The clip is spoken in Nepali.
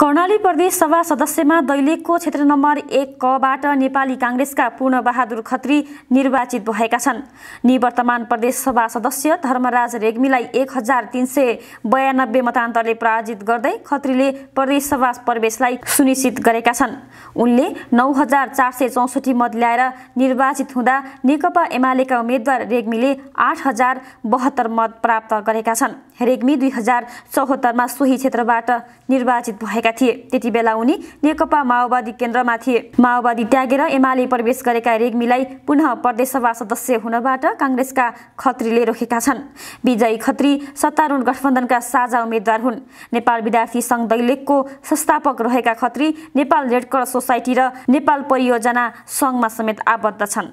कर्णाली प्रदेश सभा सदस्यमा दैलेखको क्षेत्र नम्बर एक कबाट नेपाली काङ्ग्रेसका पूर्णबहादुर खत्री निर्वाचित भएका छन् निवर्तमान प्रदेश सभा सदस्य धर्मराज रेग्मीलाई एक हजार तिन सय बयानब्बे मतान्तरले पराजित गर्दै खत्रीले प्रदेश प्रदेशसभा प्रवेशलाई सुनिश्चित गरेका छन् उनले नौ हजार चार सय चौसठी मत ल्याएर निर्वाचित हुँदा नेकपा एमालेका उम्मेद्वार रेग्मीले आठ हजार बहत्तर मत प्राप्त गरेका छन् रेग्मी दुई हजार चौहत्तरमा सोही क्षेत्रबाट निर्वाचित भएका गरेका थिए त्यति बेला उनी नेकपा माओवादी केन्द्रमा थिए माओवादी त्यागेर एमाले प्रवेश गरेका रेग्मीलाई पुनः प्रदेशसभा सदस्य हुनबाट काङ्ग्रेसका खत्रीले रोकेका छन् विजय खत्री सत्तारूढ गठबन्धनका साझा उम्मेद्वार हुन् नेपाल विद्यार्थी सङ्घ दैलेखको संस्थापक रहेका खत्री नेपाल रेडक्रस सोसाइटी र नेपाल परियोजना सङ्घमा समेत आबद्ध छन्